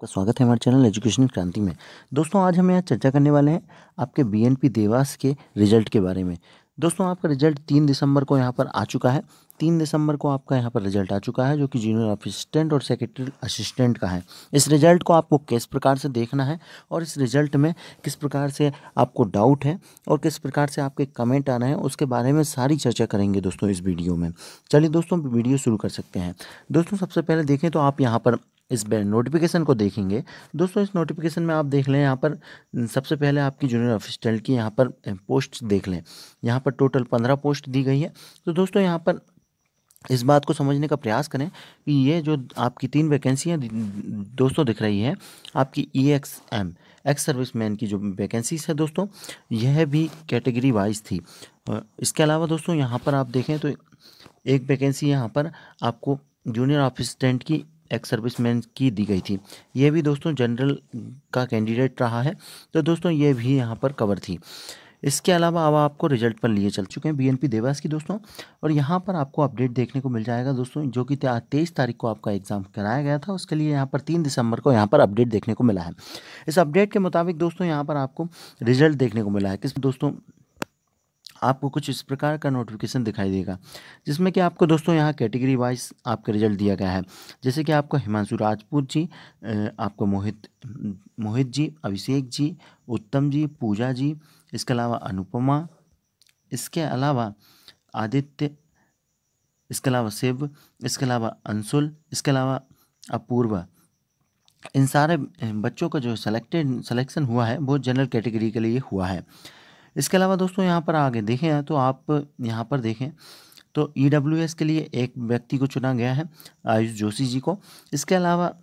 आपका स्वागत है हमारे चैनल एजुकेशन क्रांति में दोस्तों आज हम यहाँ चर्चा करने वाले हैं आपके बीएनपी देवास के रिजल्ट के बारे में दोस्तों आपका रिजल्ट तीन दिसंबर को यहाँ पर आ चुका है तीन दिसंबर को आपका यहाँ पर रिजल्ट आ चुका है जो कि जूनियर असिस्टेंट और सेक्रेटरी असिस्टेंट का है इस रिजल्ट को आपको किस प्रकार से देखना है और इस रिजल्ट में किस प्रकार से आपको डाउट है और किस प्रकार से आपके कमेंट आ रहे हैं उसके बारे में सारी चर्चा करेंगे दोस्तों इस वीडियो में चलिए दोस्तों वीडियो शुरू कर सकते हैं दोस्तों सबसे पहले देखें तो आप यहाँ पर इस नोटिफिकेशन को देखेंगे दोस्तों इस नोटिफिकेशन में आप देख लें यहाँ पर सबसे पहले आपकी जूनियर असिस्टेंट की यहाँ पर पोस्ट देख लें यहाँ पर टोटल पंद्रह पोस्ट दी गई है तो दोस्तों यहाँ पर इस बात को समझने का प्रयास करें कि ये जो आपकी तीन वैकेंसियाँ दोस्तों दिख रही है आपकी E X M ex service man की जो वैकेंसीज है दोस्तों यह भी कैटेगरी वाइज थी इसके अलावा दोस्तों यहाँ पर आप देखें तो एक वैकेंसी यहाँ पर आपको जूनियर असिस्टेंट की एक्स सर्विस मैन की दी गई थी ये भी दोस्तों जनरल का कैंडिडेट रहा है तो दोस्तों ये भी यहाँ पर कवर थी इसके अलावा अब आपको रिजल्ट पर लिए चल चुके हैं बीएनपी देवास की दोस्तों और यहाँ पर आपको अपडेट देखने को मिल जाएगा दोस्तों जो कि तेईस तारीख को आपका एग्ज़ाम कराया गया था उसके लिए यहाँ पर तीन दिसंबर को यहाँ पर अपडेट देखने को मिला है इस अपडेट के मुताबिक दोस्तों यहाँ पर आपको रिजल्ट देखने को मिला है किस दोस्तों आपको कुछ इस प्रकार का नोटिफिकेशन दिखाई देगा जिसमें कि आपको दोस्तों यहाँ कैटेगरी वाइज आपका रिजल्ट दिया गया है जैसे कि आपको हिमांशु राजपूत जी आपको मोहित मोहित जी अभिषेक जी उत्तम जी पूजा जी इसके अलावा अनुपमा इसके अलावा आदित्य इसके अलावा शिव इसके अलावा अंशुल इसके अलावा अपूर्वा इन सारे बच्चों का जो सेलेक्टेड सेलेक्शन हुआ है वो जनरल कैटेगरी के लिए हुआ है इसके अलावा दोस्तों यहाँ पर आगे देखें तो आप यहाँ पर देखें तो ई e के लिए एक व्यक्ति को चुना गया है आयुष जोशी जी को इसके अलावा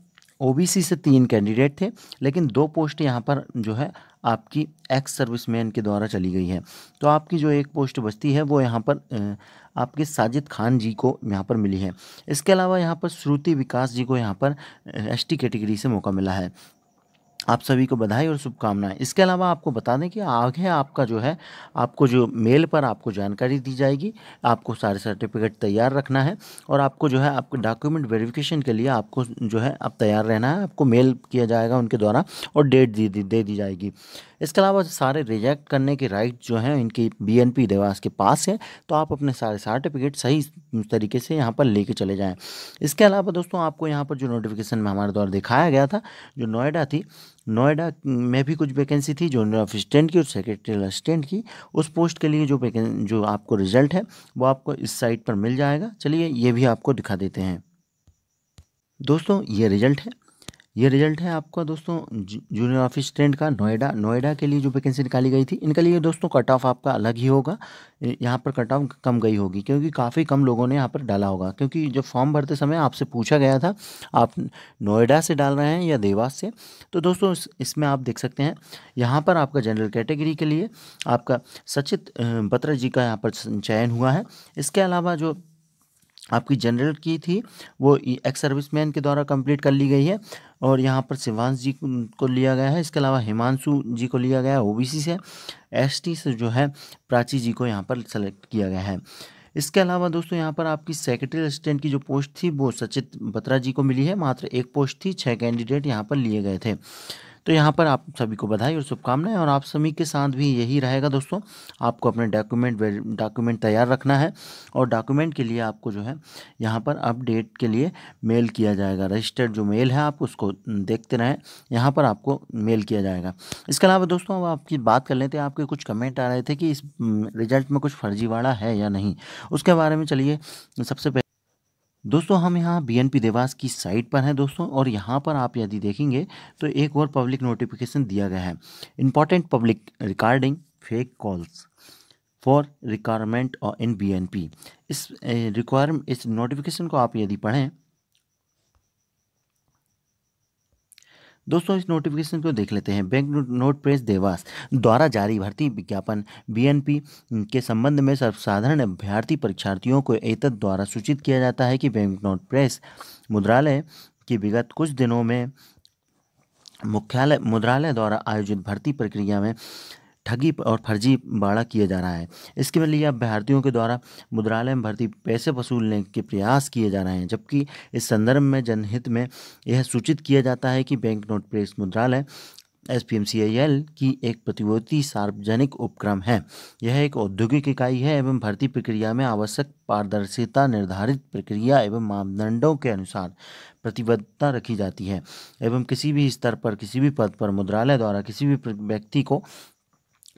ओ से तीन कैंडिडेट थे लेकिन दो पोस्ट यहाँ पर जो है आपकी एक्स सर्विसमैन के द्वारा चली गई है तो आपकी जो एक पोस्ट बचती है वो यहाँ पर आपके साजिद खान जी को यहाँ पर मिली है इसके अलावा यहाँ पर श्रुति विकास जी को यहाँ पर एसटी कैटेगरी से मौका मिला है आप सभी को बधाई और शुभकामनाएं इसके अलावा आपको बता दें कि आगे आपका जो है आपको जो मेल पर आपको जानकारी दी जाएगी आपको सारे सर्टिफिकेट तैयार रखना है और आपको जो है आपके डॉक्यूमेंट वेरिफिकेशन के लिए आपको जो है आप तैयार रहना है आपको मेल किया जाएगा उनके द्वारा और डेट दी दे दी जाएगी इसके अलावा सारे रिजेक्ट करने के राइट जो हैं इनकी बी एन पी देवास के पास है तो आप अपने सारे सर्टिफिकेट सही तरीके से यहाँ पर लेके चले जाएँ इसके अलावा दोस्तों आपको यहाँ पर जो नोटिफिकेशन में हमारे द्वारा दिखाया गया था जो नोएडा थी नोएडा में भी कुछ वैकेंसी थी जो असिस्टेंट की और सेक्रेटरी असिस्टेंट की उस पोस्ट के लिए जो जो आपको रिजल्ट है वो आपको इस साइट पर मिल जाएगा चलिए ये भी आपको दिखा देते हैं दोस्तों ये रिजल्ट है ये रिजल्ट है आपका दोस्तों जूनियर ऑफिस ट्रेंड का नोएडा नोएडा के लिए जो वैकेंसी निकाली गई थी इनके लिए दोस्तों कट ऑफ आपका अलग ही होगा यहाँ पर कट ऑफ कम गई होगी क्योंकि काफ़ी कम लोगों ने यहाँ पर डाला होगा क्योंकि जो फॉर्म भरते समय आपसे पूछा गया था आप नोएडा से डाल रहे हैं या देवास से तो दोस्तों इस, इसमें आप देख सकते हैं यहाँ पर आपका जनरल कैटेगरी के लिए आपका सचित बत्र जी का यहाँ पर चयन हुआ है इसके अलावा जो आपकी जनरल की थी वो एक्स सर्विसमैन के द्वारा कंप्लीट कर ली गई है और यहाँ पर शिवांश जी को लिया गया है इसके अलावा हिमांशु जी को लिया गया है ओबीसी से एसटी से जो है प्राची जी को यहाँ पर सेलेक्ट किया गया है इसके अलावा दोस्तों यहाँ पर आपकी सेक्रेटरी असिस्टेंट की जो पोस्ट थी वो सचित बत्रा जी को मिली है मात्र एक पोस्ट थी छः कैंडिडेट यहाँ पर लिए गए थे तो यहाँ पर आप सभी को बधाई और शुभकामनाएं और आप सभी के साथ भी यही रहेगा दोस्तों आपको अपने डॉक्यूमेंट डॉक्यूमेंट तैयार रखना है और डॉक्यूमेंट के लिए आपको जो है यहाँ पर अपडेट के लिए मेल किया जाएगा रजिस्टर्ड जो मेल है आप उसको देखते रहें यहाँ पर आपको मेल किया जाएगा इसके अलावा दोस्तों अब आपकी बात कर लेते हैं आपके कुछ कमेंट आ रहे थे कि इस रिजल्ट में कुछ फर्जीवाड़ा है या नहीं उसके बारे में चलिए सबसे पहले दोस्तों हम यहाँ बीएनपी देवास की साइट पर हैं दोस्तों और यहाँ पर आप यदि देखेंगे तो एक और पब्लिक नोटिफिकेशन दिया गया है important public recording fake calls for requirement in B N P इस रिक्वायरमेंट इस नोटिफिकेशन को आप यदि पढ़ें दोस्तों इस नोटिफिकेशन को देख लेते हैं बैंक नोट प्रेस देवास द्वारा जारी भर्ती विज्ञापन बीएनपी के संबंध में सर्वसाधारण अभ्यर्थी परीक्षार्थियों को एतद द्वारा सूचित किया जाता है कि बैंक नोट प्रेस मुद्रालय की विगत कुछ दिनों में मुख्यालय मुद्रालय द्वारा आयोजित भर्ती प्रक्रिया में ठगी और फर्जी बाड़ा किया जा रहा है इसके लिए अब के द्वारा मुद्रालय में भर्ती पैसे वसूलने के प्रयास किए जा रहे हैं जबकि इस संदर्भ में जनहित में यह सूचित किया जाता है कि बैंक नोट प्रेस मुद्रालय एस पी की एक प्रतियोगी सार्वजनिक उपक्रम है यह एक औद्योगिक इकाई है एवं भर्ती प्रक्रिया में आवश्यक पारदर्शिता निर्धारित प्रक्रिया एवं मानदंडों के अनुसार प्रतिबद्धता रखी जाती है एवं किसी भी स्तर पर किसी भी पद पर मुद्रालय द्वारा किसी भी व्यक्ति को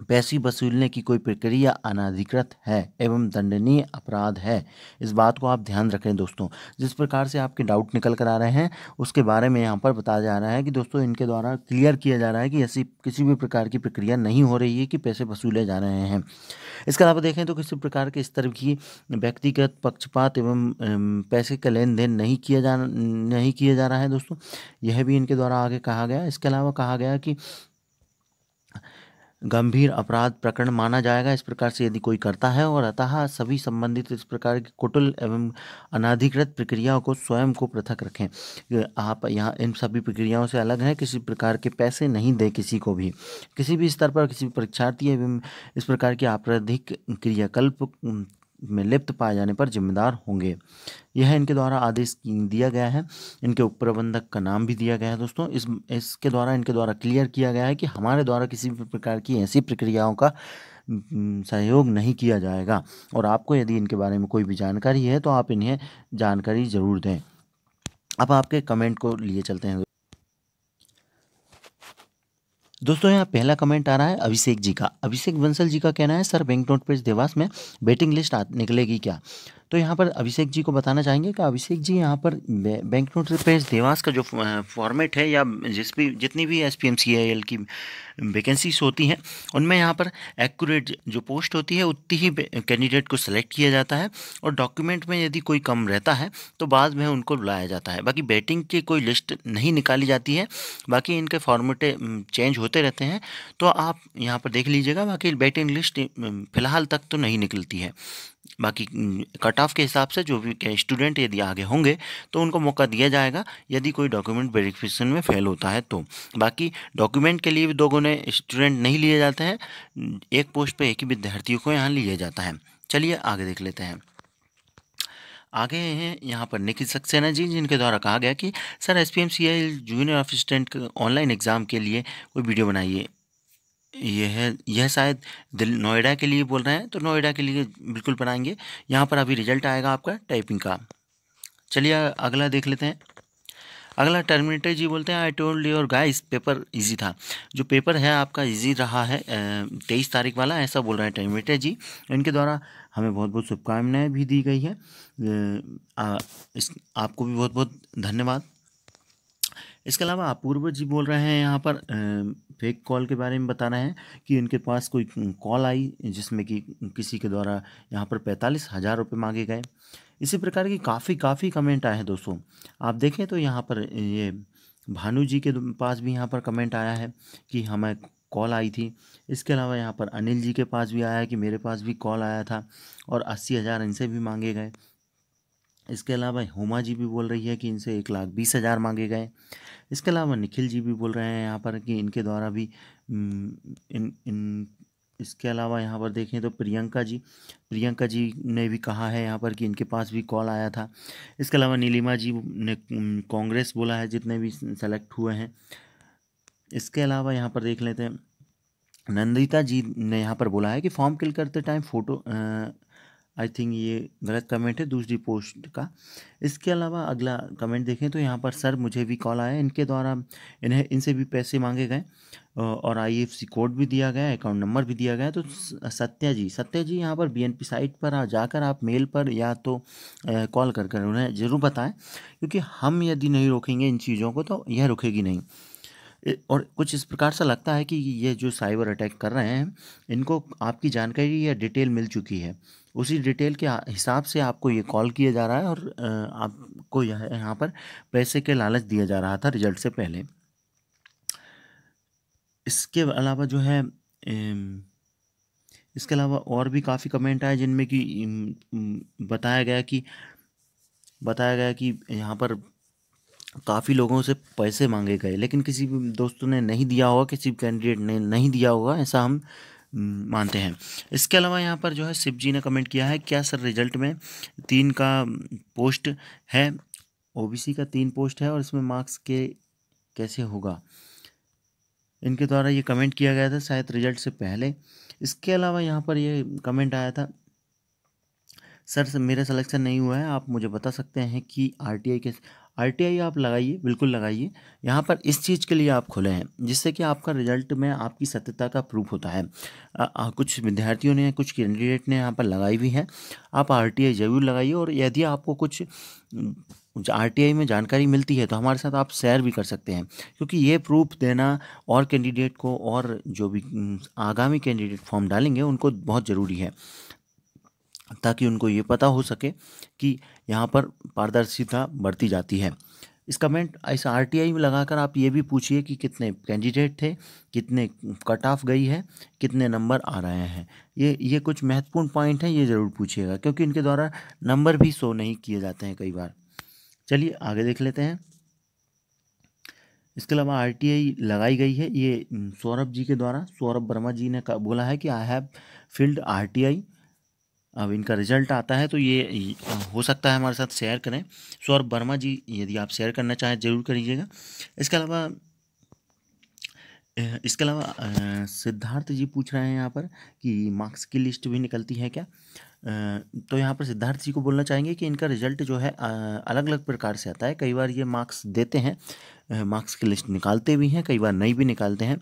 पैसे वसूलने की कोई प्रक्रिया अनाधिकृत है एवं दंडनीय अपराध है इस बात को आप ध्यान रखें दोस्तों जिस प्रकार से आपके डाउट निकल कर आ रहे हैं उसके बारे में यहाँ पर बताया जा रहा है कि दोस्तों इनके द्वारा क्लियर किया जा रहा है कि ऐसी किसी भी प्रकार की प्रक्रिया नहीं हो रही है कि पैसे वसूले जा रहे हैं इसके अलावा देखें तो किसी प्रकार के स्तर की व्यक्तिगत पक्षपात एवं पैसे का लेन देन नहीं किया जा नहीं किया जा रहा है दोस्तों यह भी इनके द्वारा आगे कहा गया इसके अलावा कहा गया कि गंभीर अपराध प्रकरण माना जाएगा इस प्रकार से यदि कोई करता है और अतः सभी संबंधित इस प्रकार की कुटुल एवं अनाधिकृत प्रक्रियाओं को स्वयं को पृथक रखें आप यहाँ इन सभी प्रक्रियाओं से अलग हैं किसी प्रकार के पैसे नहीं दें किसी को भी किसी भी स्तर पर किसी परीक्षार्थी एवं इस प्रकार के आपराधिक क्रियाकल्प में लिप्त पाए जाने पर जिम्मेदार होंगे यह इनके द्वारा आदेश दिया गया है इनके उप प्रबंधक का नाम भी दिया गया है दोस्तों इस इसके द्वारा इनके द्वारा क्लियर किया गया है कि हमारे द्वारा किसी भी प्रकार की ऐसी प्रक्रियाओं का सहयोग नहीं किया जाएगा और आपको यदि इनके बारे में कोई भी जानकारी है तो आप इन्हें जानकारी ज़रूर दें अब आपके कमेंट को लिए चलते हैं दोस्तों यहाँ पहला कमेंट आ रहा है अभिषेक जी का अभिषेक बंसल जी का कहना है sir bank note page Dewas में वेटिंग लिस्ट निकलेगी क्या तो यहाँ पर अभिषेक जी को बताना चाहेंगे कि अभिषेक जी यहाँ पर बैंक नोट रिपेयर्स देवास का जो फॉर्मेट है या जिस भी जितनी भी एस पी की वैकेंसीज होती हैं उनमें यहाँ पर एक्यूरेट जो पोस्ट होती है उतनी ही कैंडिडेट को सिलेक्ट किया जाता है और डॉक्यूमेंट में यदि कोई कम रहता है तो बाद में उनको बुलाया जाता है बाकी बैटिंग की कोई लिस्ट नहीं निकाली जाती है बाकी इनके फॉर्मेटे चेंज होते रहते हैं तो आप यहाँ पर देख लीजिएगा बाकी बैटिंग लिस्ट फिलहाल तक तो नहीं निकलती है बाकी कट ऑफ के हिसाब से जो भी स्टूडेंट यदि आगे होंगे तो उनको मौका दिया जाएगा यदि कोई डॉक्यूमेंट वेरिफिकेशन में फेल होता है तो बाकी डॉक्यूमेंट के लिए भी दो गुने स्टूडेंट नहीं लिए जाते हैं एक पोस्ट पे एक ही विद्यार्थियों को यहाँ लिया जाता है चलिए आगे देख लेते हैं आगे हैं यहाँ पर निखिल सक्सेना जी जिनके द्वारा कहा गया कि sir S P M C I junior assistant online exam के लिए कोई वीडियो बनाइए यह यह शायद दिल नोएडा के लिए बोल रहे हैं तो नोएडा के लिए बिल्कुल बनाएंगे यहाँ पर अभी रिजल्ट आएगा आपका टाइपिंग का चलिए अगला देख लेते हैं अगला टर्मिनेटर जी बोलते हैं I told your guys paper easy था जो पेपर है आपका इजी रहा है तेईस तारीख वाला ऐसा बोल रहे हैं टर्मिनेटर जी इनके द्वारा हमें बहुत बहुत शुभकामनाएँ भी दी गई है इस, आपको भी बहुत बहुत धन्यवाद इसके अलावा अपूर्व जी बोल रहे हैं यहाँ पर फेक कॉल के बारे में बताना है कि इनके पास कोई कॉल आई जिसमें कि किसी के द्वारा यहाँ पर पैंतालीस हज़ार रुपये मांगे गए इसी प्रकार की काफ़ी काफ़ी कमेंट आए हैं दोस्तों आप देखें तो यहाँ पर ये भानु जी के पास भी यहाँ पर कमेंट आया है कि हमें कॉल आई थी इसके अलावा यहाँ पर अनिल जी के पास भी आया कि मेरे पास भी कॉल आया था और अस्सी हज़ार इनसे भी मांगे गए इसके अलावा हुमा जी भी बोल रही है कि इनसे एक लाख बीस हज़ार मांगे गए इसके अलावा निखिल जी भी बोल रहे हैं यहाँ पर कि इनके द्वारा भी इन इन इसके अलावा यहाँ पर देखें तो प्रियंका जी प्रियंका जी ने भी कहा है यहाँ पर कि इनके पास भी कॉल आया था इसके अलावा नीलिमा जी ने कांग्रेस बोला है जितने भी सेलेक्ट हुए हैं इसके अलावा यहाँ पर देख लेते हैं नंदिता जी ने यहाँ पर बोला है कि फॉर्म फिल करते टाइम फ़ोटो आई थिंक ये गलत कमेंट है दूसरी पोस्ट का इसके अलावा अगला कमेंट देखें तो यहाँ पर सर मुझे भी कॉल आया इनके द्वारा इन्हें इनसे भी पैसे मांगे गए और आईएफसी कोड भी दिया गया अकाउंट नंबर भी दिया गया तो सत्या जी सत्या जी यहाँ पर बीएनपी साइट पर आ जाकर आप मेल पर या तो कॉल कर कर उन्हें ज़रूर बताएं क्योंकि हम यदि नहीं रोकेंगे इन चीज़ों को तो यह रुकेगी नहीं और कुछ इस प्रकार से लगता है कि ये जो साइबर अटैक कर रहे हैं इनको आपकी जानकारी या डिटेल मिल चुकी है उसी डिटेल के हिसाब से आपको ये कॉल किया जा रहा है और आपको यह यहाँ पर पैसे के लालच दिया जा रहा था रिजल्ट से पहले इसके अलावा जो है इसके अलावा और भी काफ़ी कमेंट आए जिनमें कि बताया गया कि बताया गया कि यहाँ पर काफ़ी लोगों से पैसे मांगे गए लेकिन किसी भी दोस्तों ने नहीं दिया होगा किसी कैंडिडेट ने नहीं दिया होगा ऐसा हम हम्म, मानते हैं इसके अलावा यहाँ पर जो है शिव जी ने कमेंट किया है क्या सर रिजल्ट में तीन का पोस्ट हम्म, है ओबीसी का तीन पोस्ट है और इसमें मार्क्स के कैसे होगा इनके द्वारा ये कमेंट किया गया था शायद रिजल्ट से पहले इसके अलावा यहाँ पर ये कमेंट आया था सर मेरा सिलेक्शन नहीं हुआ है आप मुझे बता सकते हैं कि आरटीआई के आर आप लगाइए बिल्कुल लगाइए यहाँ पर इस चीज़ के लिए आप खुले हैं जिससे कि आपका रिजल्ट में आपकी सत्यता का प्रूफ होता है आ, आ, कुछ विद्यार्थियों ने कुछ कैंडिडेट ने यहाँ पर लगाई भी है आप आर ज़रूर लगाइए और यदि आपको कुछ आर में जानकारी मिलती है तो हमारे साथ आप शेयर भी कर सकते हैं क्योंकि ये प्रूफ देना और कैंडिडेट को और जो भी आगामी कैंडिडेट फॉर्म डालेंगे उनको बहुत ज़रूरी है ताकि उनको ये पता हो सके कि यहाँ पर पारदर्शिता बढ़ती जाती है इस कमेंट इस आर टी आई में कर आप ये भी पूछिए कि कितने कैंडिडेट थे कितने कट ऑफ गई है कितने नंबर आ रहे हैं ये ये कुछ महत्वपूर्ण पॉइंट हैं ये ज़रूर पूछिएगा क्योंकि इनके द्वारा नंबर भी शो नहीं किए जाते हैं कई बार चलिए आगे देख लेते हैं इसके अलावा आर टी आई लगाई गई है ये सौरभ जी के द्वारा सौरभ वर्मा जी ने बोला है कि I have filled R T I अब इनका रिजल्ट आता है तो ये हो सकता है हमारे साथ शेयर करें सौरभ वर्मा जी यदि आप शेयर करना चाहें ज़रूर करिएगा इसके अलावा इसके अलावा सिद्धार्थ जी पूछ रहे हैं यहाँ पर कि मार्क्स की लिस्ट भी निकलती है क्या तो यहाँ पर सिद्धार्थ जी को बोलना चाहेंगे कि इनका रिजल्ट जो है अलग अलग प्रकार से आता है कई बार ये मार्क्स देते हैं मार्क्स की लिस्ट निकालते भी हैं कई बार नहीं भी निकालते हैं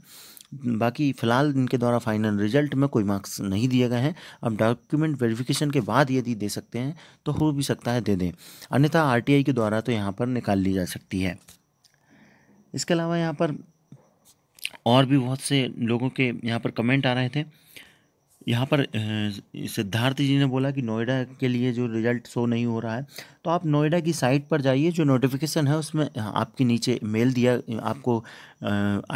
बाकी फ़िलहाल इनके द्वारा फाइनल रिजल्ट में कोई मार्क्स नहीं दिए गए हैं अब डॉक्यूमेंट वेरिफिकेशन के बाद यदि दे सकते हैं तो हो भी सकता है दे दें अन्यथा आर के द्वारा तो यहाँ पर निकाल ली जा सकती है इसके अलावा यहाँ पर और भी बहुत से लोगों के यहाँ पर कमेंट आ रहे थे यहाँ पर सिद्धार्थ जी ने बोला कि नोएडा के लिए जो रिजल्ट शो नहीं हो रहा है तो आप नोएडा की साइट पर जाइए जो नोटिफिकेशन है उसमें आपके नीचे मेल दिया आपको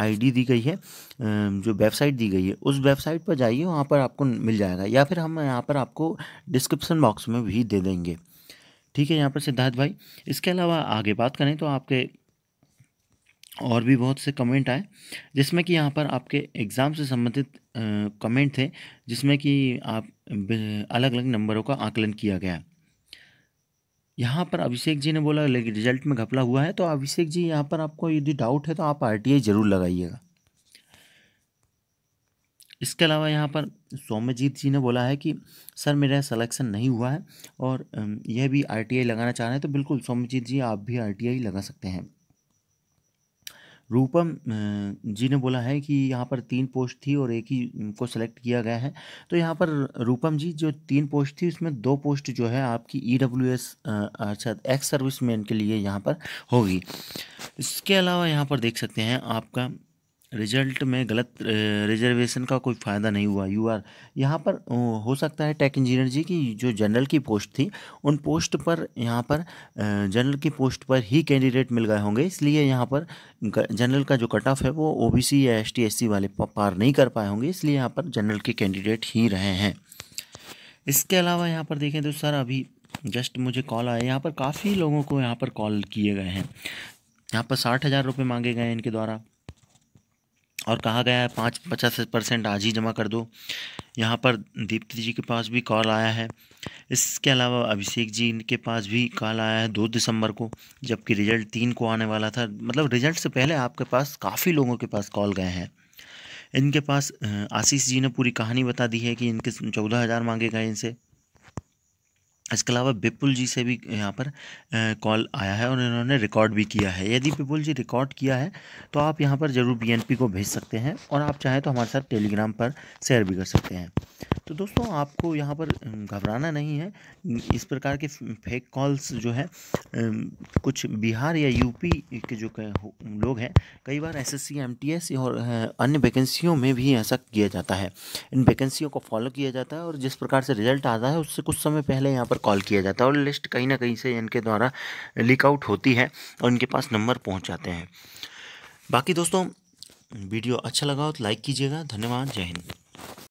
आईडी दी गई है जो वेबसाइट दी गई है उस वेबसाइट पर जाइए वहाँ पर आपको मिल जाएगा या फिर हम यहाँ पर आपको डिस्क्रिप्सन बॉक्स में भी दे देंगे ठीक है यहाँ पर सिद्धार्थ भाई इसके अलावा आगे बात करें तो आपके और भी बहुत से कमेंट आए जिसमें कि यहाँ पर आपके एग्ज़ाम से संबंधित कमेंट थे जिसमें कि आप अलग अलग नंबरों का आकलन किया गया यहाँ पर अभिषेक जी ने बोला लेकिन रिजल्ट में घपला हुआ है तो अभिषेक जी यहाँ पर आपको यदि डाउट है तो आप आर ज़रूर लगाइएगा इसके अलावा यहाँ पर सौम्यजीत जी ने बोला है कि सर मेरा सलेक्शन नहीं हुआ है और यह भी आर लगाना चाह रहे हैं तो बिल्कुल सौम्यजीत जी आप भी आर लगा सकते हैं रूपम जी ने बोला है कि यहाँ पर तीन पोस्ट थी और एक ही को सेलेक्ट किया गया है तो यहाँ पर रूपम जी जो तीन पोस्ट थी उसमें दो पोस्ट जो है आपकी ई डब्ल्यू एस अच्छा एक्स सर्विस मैन के लिए यहाँ पर होगी इसके अलावा यहाँ पर देख सकते हैं आपका रिजल्ट में गलत रिजर्वेशन का कोई फ़ायदा नहीं हुआ यू आर यहाँ पर हो सकता है टेक इंजीनियर जी की जो जनरल की पोस्ट थी उन पोस्ट पर यहाँ पर जनरल की पोस्ट पर ही कैंडिडेट मिल गए होंगे इसलिए यहाँ पर जनरल का जो कट ऑफ है वो ओबीसी या एसटी एससी वाले पार नहीं कर पाए होंगे इसलिए यहाँ पर जनरल के कैंडिडेट ही रहे हैं इसके अलावा यहाँ पर देखें तो सर अभी जस्ट मुझे कॉल आया यहाँ पर काफ़ी लोगों को यहाँ पर कॉल किए गए हैं यहाँ पर साठ हज़ार रुपये मांगे गए हैं इनके द्वारा और कहा गया है पाँच पचास परसेंट आज ही जमा कर दो यहाँ पर दीप्ति जी के पास भी कॉल आया है इसके अलावा अभिषेक जी के पास भी कॉल आया है दो दिसंबर को जबकि रिजल्ट तीन को आने वाला था मतलब रिजल्ट से पहले आपके पास काफ़ी लोगों के पास कॉल गए हैं इनके पास आशीष जी ने पूरी कहानी बता दी है कि इनके चौदह हज़ार मांगे गए इनसे इसके अलावा बिपुल जी से भी यहाँ पर कॉल आया है और इन्होंने रिकॉर्ड भी किया है यदि बिपुल जी रिकॉर्ड किया है तो आप यहाँ पर ज़रूर बी को भेज सकते हैं और आप चाहें तो हमारे साथ टेलीग्राम पर शेयर भी कर सकते हैं तो दोस्तों आपको यहाँ पर घबराना नहीं है इस प्रकार के फेक कॉल्स जो है कुछ बिहार या यूपी के जो लोग हैं कई बार S S C M T S और अन्य वैकेंसियों में भी ऐसा किया जाता है इन वैकेंसियों को फॉलो किया जाता है और जिस प्रकार से रिजल्ट आता है उससे कुछ समय पहले यहाँ पर पर कॉल किया जाता है और लिस्ट कहीं ना कहीं से इनके द्वारा लीक आउट होती है और इनके पास नंबर पहुँच जाते हैं बाकी दोस्तों वीडियो अच्छा लगा हो तो लाइक कीजिएगा धन्यवाद जय हिंद